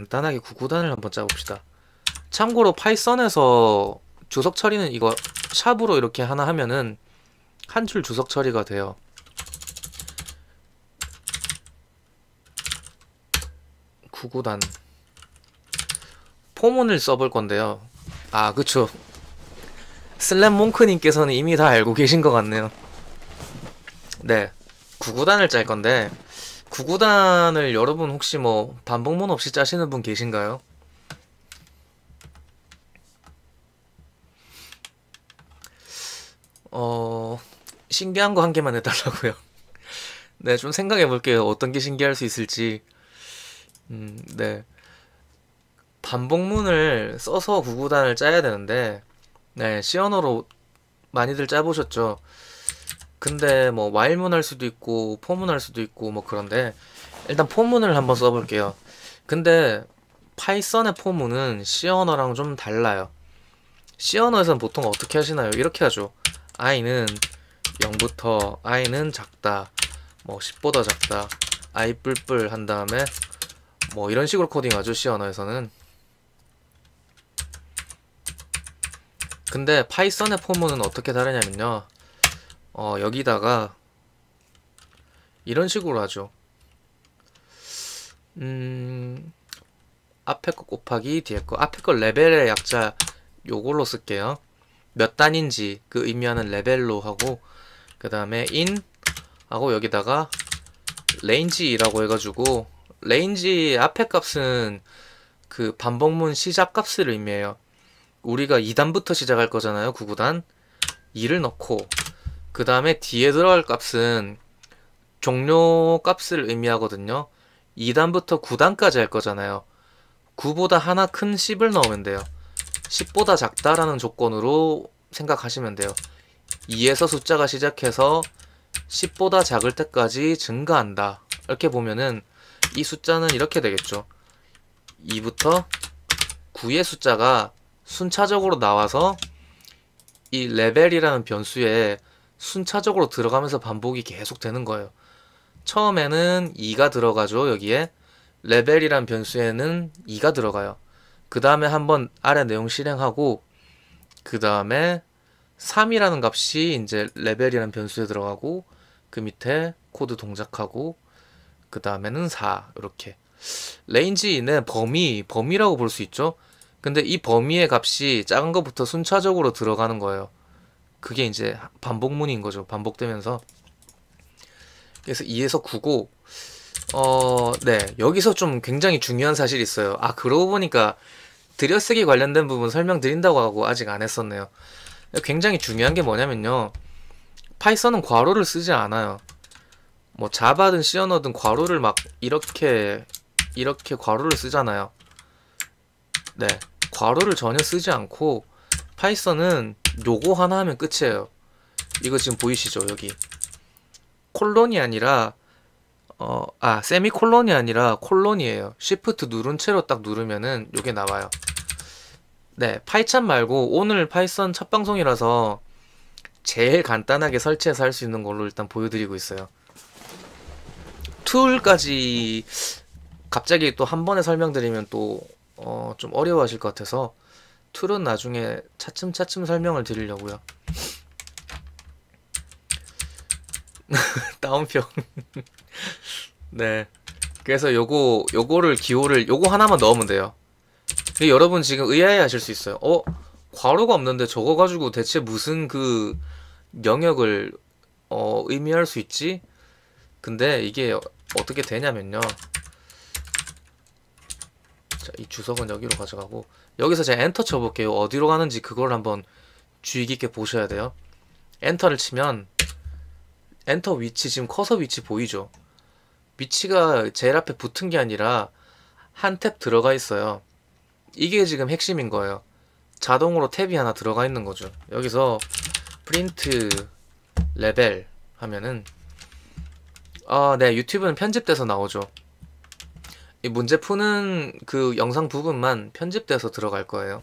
간단하게 구구단을 한번 짜봅시다. 참고로 파이썬에서 주석 처리는 이거 샵으로 이렇게 하나 하면은 한 줄 주석 처리가 돼요. 구구단 포문을 써볼 건데요. 아 그쵸. 슬램몽크님께서는 이미 다 알고 계신 것 같네요. 네, 구구단을 짤 건데 구구단을 여러분 혹시 뭐 반복문 없이 짜시는 분 계신가요? 어 신기한 거 한 개만 해달라고요. 네, 좀 생각해 볼게요. 어떤 게 신기할 수 있을지. 음, 네. 반복문을 써서 구구단을 짜야 되는데, 네, 시언어로 많이들 짜보셨죠? 근데 뭐 와일문 할 수도 있고 포문 할 수도 있고 뭐 그런데 일단 포문을 한번 써볼게요 근데 파이썬의 포문은 C 언어랑 좀 달라요 C 언어에서는 보통 어떻게 하시나요? 이렇게 하죠 i는 0부터 i는 작다 뭐 10보다 작다 i 뿔뿔 한 다음에 뭐 이런 식으로 코딩하죠 C 언어에서는 근데 파이썬의 포문은 어떻게 다르냐면요 어, 여기다가 이런 식으로 하죠. 음, 앞에 거 곱하기 뒤에 거. 앞에 거 레벨의 약자 요걸로 쓸게요. 몇 단인지 그 의미하는 레벨로 하고 그 다음에 인 하고 여기다가 레인지라고 해가지고 레인지 앞에 값은 그 반복문 시작 값을 의미해요. 우리가 2단부터 시작할 거잖아요. 9구단 2를 넣고 그 다음에 뒤에 들어갈 값은 종료 값을 의미하거든요. 2단부터 9단까지 할 거잖아요. 9보다 하나 큰 10을 넣으면 돼요. 10보다 작다라는 조건으로 생각하시면 돼요. 2에서 숫자가 시작해서 10보다 작을 때까지 증가한다. 이렇게 보면은 이 숫자는 이렇게 되겠죠. 2부터 9의 숫자가 순차적으로 나와서 이 레벨이라는 변수에 순차적으로 들어가면서 반복이 계속 되는 거예요. 처음에는 2가 들어가죠. 여기에 레벨이란 변수에는 2가 들어가요. 그 다음에 한번 아래 내용 실행하고 그 다음에 3이라는 값이 이제 레벨이란 변수에 들어가고 그 밑에 코드 동작하고 그 다음에는 4 이렇게 레인지 인의 범위 범위라고 볼 수 있죠 근데 이 범위의 값이 작은 것부터 순차적으로 들어가는 거예요 그게 이제 반복문인 거죠. 반복되면서. 그래서 2에서 9고 어, 네. 여기서 좀 굉장히 중요한 사실이 있어요. 아, 그러고 보니까 드여쓰기 관련된 부분 설명드린다고 하고 아직 안 했었네요. 굉장히 중요한 게 뭐냐면요. 파이썬은 괄호를 쓰지 않아요. 뭐 자바든 시어너든 괄호를 막 이렇게 이렇게 괄호를 쓰잖아요. 네. 괄호를 전혀 쓰지 않고 파이썬은 요거 하나 하면 끝이에요 이거 지금 보이시죠 여기 콜론이 아니라 어, 아 세미콜론이 아니라 콜론이에요 시프트 누른 채로 딱 누르면은 요게 나와요 네 파이찬 말고 오늘 파이썬 첫 방송이라서 제일 간단하게 설치해서 할 수 있는 걸로 일단 보여드리고 있어요 툴까지 갑자기 또 한 번에 설명드리면 또 좀 어, 어려워하실 것 같아서 툴은 나중에 차츰차츰 설명을 드리려고요. 다운평. 네. 그래서 요거 요거를 기호를 요거 하나만 넣으면 돼요. 여러분 지금 의아해하실 수 있어요. 어? 괄호가 없는데 저거 가지고 대체 무슨 그 영역을 어, 의미할 수 있지? 근데 이게 어떻게 되냐면요. 자, 이 주석은 여기로 가져가고 여기서 제가 엔터 쳐볼게요. 어디로 가는지 그걸 한번 주의 깊게 보셔야 돼요. 엔터를 치면 엔터 위치 지금 커서 위치 보이죠? 위치가 제일 앞에 붙은 게 아니라 한 탭 들어가 있어요. 이게 지금 핵심인 거예요. 자동으로 탭이 하나 들어가 있는 거죠. 여기서 프린트 레벨 하면은 아, 네, 유튜브는 편집돼서 나오죠. 이 문제 푸는 그 영상 부분만 편집돼서 들어갈 거예요.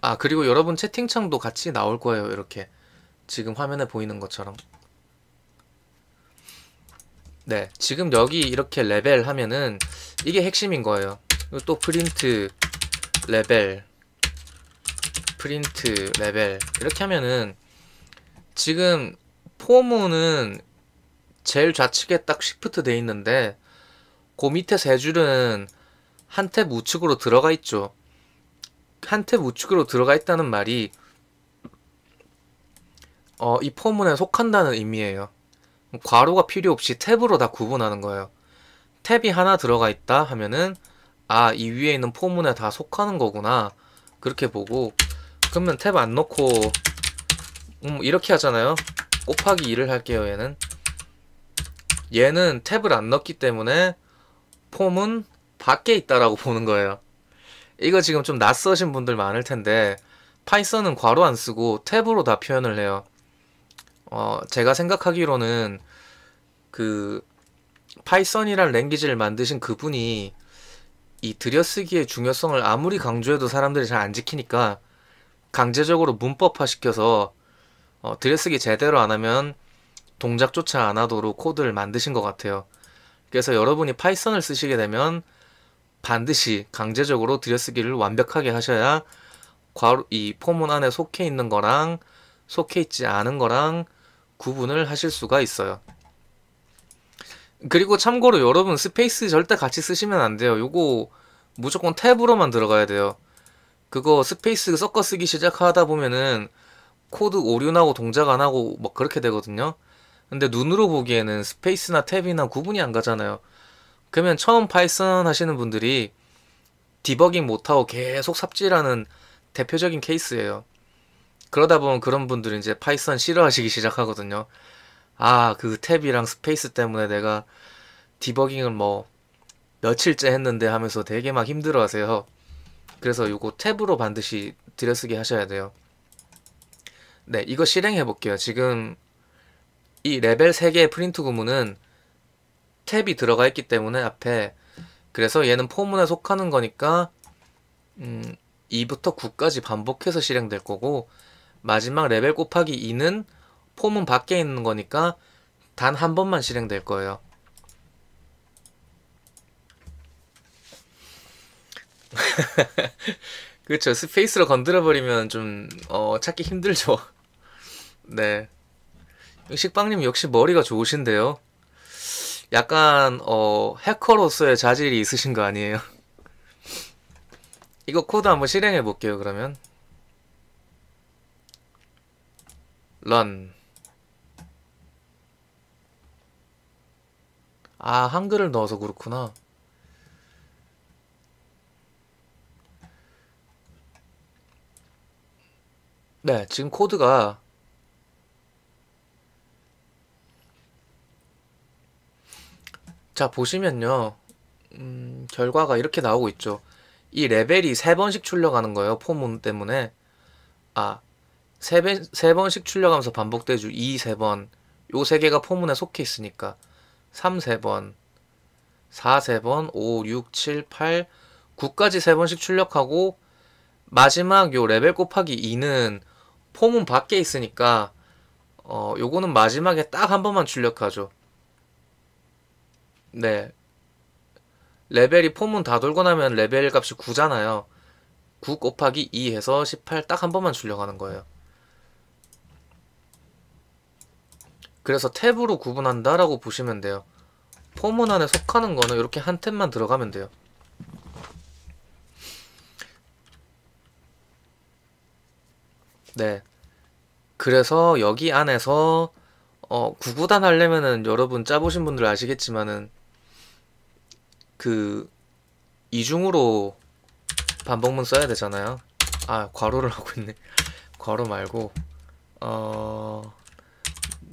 아 그리고 여러분 채팅창도 같이 나올 거예요. 이렇게 지금 화면에 보이는 것처럼. 네 지금 여기 이렇게 레벨 하면은 이게 핵심인 거예요. 또 프린트 레벨 프린트 레벨 이렇게 하면은 지금 포문은 제일 좌측에 딱 시프트 돼 있는데 그 밑에 세 줄은 한 탭 우측으로 들어가 있죠. 한 탭 우측으로 들어가 있다는 말이 어, 이 포문에 속한다는 의미예요. 괄호가 필요 없이 탭으로 다 구분하는 거예요. 탭이 하나 들어가 있다 하면은 아, 이 위에 있는 포문에 다 속하는 거구나. 그렇게 보고 그러면 탭 안 넣고 음, 이렇게 하잖아요. 곱하기 2를 할게요, 얘는. 얘는 탭을 안넣기 때문에 폼은 밖에 있다라고 보는 거예요. 이거 지금 좀 낯서신 분들 많을 텐데 파이썬은 괄호 안 쓰고 탭으로 다 표현을 해요. 어, 제가 생각하기로는 그 파이썬이란 랭귀지를 만드신 그분이 이 들여쓰기의 중요성을 아무리 강조해도 사람들이 잘 안 지키니까 강제적으로 문법화 시켜서 어, 들여쓰기 제대로 안 하면 동작조차 안 하도록 코드를 만드신 것 같아요. 그래서 여러분이 파이썬을 쓰시게 되면 반드시 강제적으로 들여쓰기를 완벽하게 하셔야 이 포문 안에 속해 있는 거랑 속해 있지 않은 거랑 구분을 하실 수가 있어요. 그리고 참고로 여러분 스페이스 절대 같이 쓰시면 안 돼요. 요거 무조건 탭으로만 들어가야 돼요. 그거 스페이스 섞어 쓰기 시작하다 보면은 코드 오류 나고 동작 안 하고 막 그렇게 되거든요. 근데 눈으로 보기에는 스페이스나 탭이나 구분이 안 가잖아요. 그러면 처음 파이썬 하시는 분들이 디버깅 못하고 계속 삽질하는 대표적인 케이스예요. 그러다 보면 그런 분들은 이제 파이썬 싫어하시기 시작하거든요. 아, 그 탭이랑 스페이스 때문에 내가 디버깅을 뭐 며칠째 했는데 하면서 되게 막 힘들어 하세요. 그래서 요거 탭으로 반드시 들여쓰기 하셔야 돼요. 네, 이거 실행해 볼게요. 지금 이 레벨 3개의 프린트 구문은 탭이 들어가 있기 때문에 앞에 그래서 얘는 포문에 속하는 거니까 음, 2부터 9까지 반복해서 실행될 거고 마지막 레벨 곱하기 2는 포문 밖에 있는 거니까 단 한 번만 실행될 거예요. 그렇죠. 스페이스로 건드려버리면 좀 어, 찾기 힘들죠. 네. 식빵님 역시 머리가 좋으신데요. 약간 어 해커로서의 자질이 있으신 거 아니에요? 이거 코드 한번 실행해 볼게요. 그러면 런. 아 한글을 넣어서 그렇구나. 네, 지금 코드가 자 보시면요 음, 결과가 이렇게 나오고 있죠 이 레벨이 세번씩 출력하는 거예요 포문 때문에 아 세 번, 세 번씩 출력하면서 반복되죠 2, 세번 요 세 개가 포문에 속해 있으니까 3, 세번 4, 세번 5, 6, 7, 8, 9까지 세번씩 출력하고 마지막 요 레벨 곱하기 2는 포문 밖에 있으니까 어 요거는 마지막에 딱 한 번만 출력하죠 네. 레벨이 포문 다 돌고 나면 레벨 값이 9잖아요. 9 곱하기 2 해서 18 딱 한 번만 주려고 하는 거예요. 그래서 탭으로 구분한다라고 보시면 돼요. 포문 안에 속하는 거는 이렇게 한 탭만 들어가면 돼요. 네. 그래서 여기 안에서 어, 구구단 하려면은 여러분 짜보신 분들 아시겠지만은 그 이중으로 반복문 써야 되잖아요. 아, 괄호를 하고 있네. 괄호 말고 어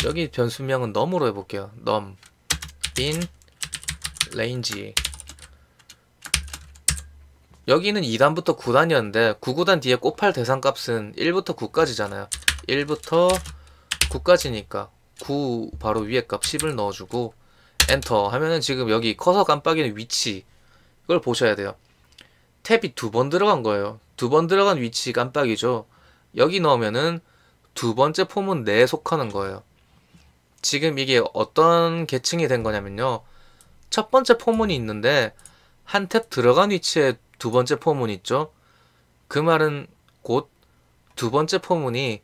여기 변수명은 넘으로 해볼게요. 넘 in range 여기는 2단부터 9단이었는데 9구단 뒤에 꼽할 대상값은 1부터 9까지잖아요. 1부터 9까지니까 9 바로 위에 값 10을 넣어주고 엔터 하면은 지금 여기 커서 깜빡이는 위치 이걸 보셔야 돼요. 탭이 두 번 들어간 거예요. 두 번 들어간 위치 깜빡이죠. 여기 넣으면은 두 번째 폼은 내에 네 속하는 거예요. 지금 이게 어떤 계층이 된 거냐면요. 첫 번째 포문이 있는데 한 탭 들어간 위치에 두 번째 포문이 있죠. 그 말은 곧 두 번째 포문이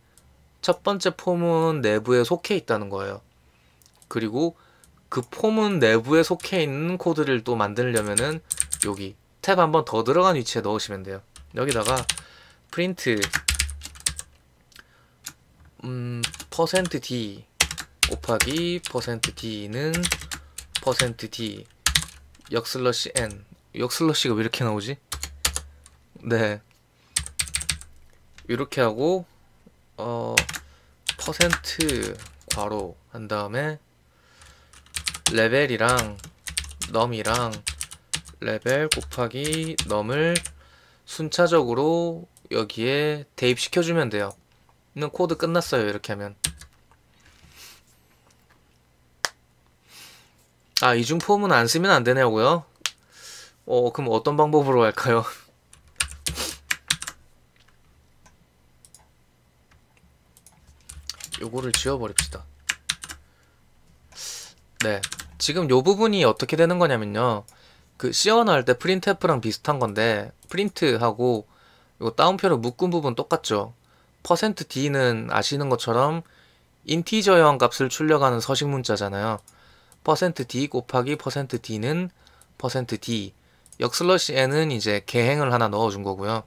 첫 번째 포문 내부에 속해 있다는 거예요. 그리고 그 폼은 내부에 속해 있는 코드를 또 만들려면은 여기 탭 한 번 더 들어간 위치에 넣으시면 돼요. 여기다가 프린트 음, 퍼센트 %d 곱하기 퍼센트 %d는 퍼센트 %d 역슬러시 n 역슬러시가 왜 이렇게 나오지? 네 이렇게 하고 어 퍼센트 괄호 한 다음에 레벨이랑 넘이랑 레벨 곱하기 넘을 순차적으로 여기에 대입시켜주면 돼요. 는 코드 끝났어요. 이렇게 하면. 아, 이중 폼은 안 쓰면 안 되냐고요? 어, 그럼 어떤 방법으로 할까요? 요거를 지워버립시다. 네. 지금 요 부분이 어떻게 되는 거냐면요. 그 시어나 할때 프린트F랑 비슷한 건데 프린트하고 요 따옴표를 묶은 부분 똑같죠. %d는 아시는 것처럼 인티저형 값을 출력하는 서식 문자잖아요. %d 곱하기 %d는 %d 역슬러시 n은 이제 개행을 하나 넣어준 거고요.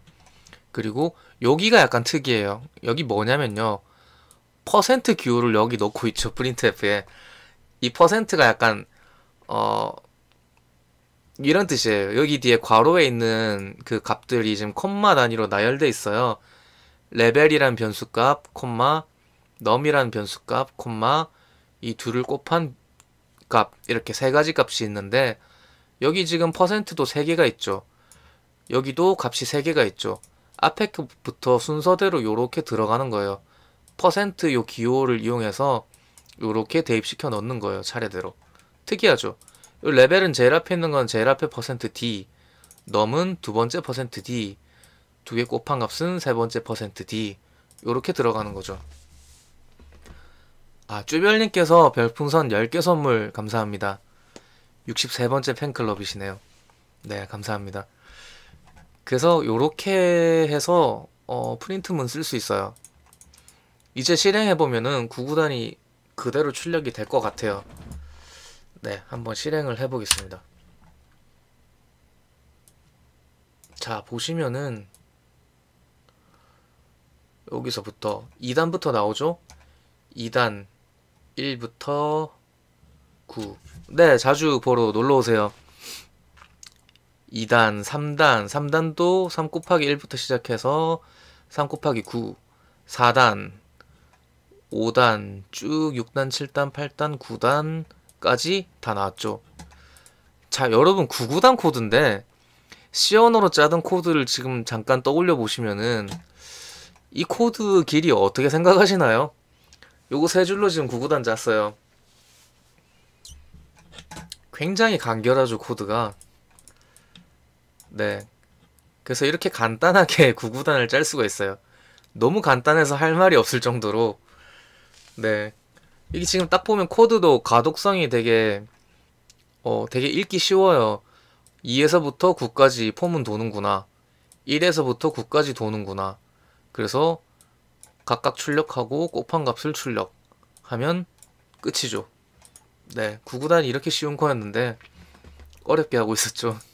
그리고 여기가 약간 특이해요. 여기 뭐냐면요. 퍼센트 기호를 여기 넣고 있죠. 프린트F에. 이 퍼센트가 약간 어 이런 뜻이에요. 여기 뒤에 괄호에 있는 그 값들이 지금 콤마 단위로 나열돼 있어요. 레벨이란 변수값, 콤마 넘이란 변수값, 콤마 이 둘을 곱한 값 이렇게 세 가지 값이 있는데 여기 지금 퍼센트도 세 개가 있죠. 여기도 값이 세 개가 있죠. 앞에 부터 순서대로 이렇게 들어가는 거예요. 퍼센트 요 기호를 이용해서 요렇게 대입시켜 넣는 거예요. 차례대로. 특이하죠. 레벨은 제일 앞에 있는 건 제일 앞에 퍼센트 %D, 넘은 두 번째 퍼센트 %D, 두개 곱한 값은 세 번째 퍼센트 %D 요렇게 들어가는 거죠. 아, 쭈별님께서 별풍선 10개 선물 감사합니다. 63번째 팬클럽이시네요. 네, 감사합니다. 그래서 요렇게 해서 어, 프린트문 쓸 수 있어요. 이제 실행해보면은 구구단이 그대로 출력이 될 것 같아요 네 한번 실행을 해 보겠습니다 자 보시면은 여기서부터 2단부터 나오죠 2단 1부터 9. 네, 자주 보러 놀러 오세요. 2단, 3단, 3단도 3 곱하기 1부터 시작해서 3 곱하기 9, 4단, 5단 쭉 6단, 7단, 8단, 9단까지 다 나왔죠. 자, 여러분 99단 코드인데 시 언어로 짜던 코드를 지금 잠깐 떠올려 보시면은 이 코드 길이 어떻게 생각하시나요? 요거 세 줄로 지금 99단 짰어요. 굉장히 간결하죠, 코드가. 네. 그래서 이렇게 간단하게 99단을 짤 수가 있어요. 너무 간단해서 할 말이 없을 정도로 네. 이게 지금 딱 보면 코드도 가독성이 되게 어 되게 읽기 쉬워요. 2에서부터 9까지 폼은 도는구나. 1에서부터 9까지 도는구나. 그래서 각각 출력하고 곱한 값을 출력하면 끝이죠. 네, 9 9단이 이렇게 쉬운 코였는데 어렵게 하고 있었죠.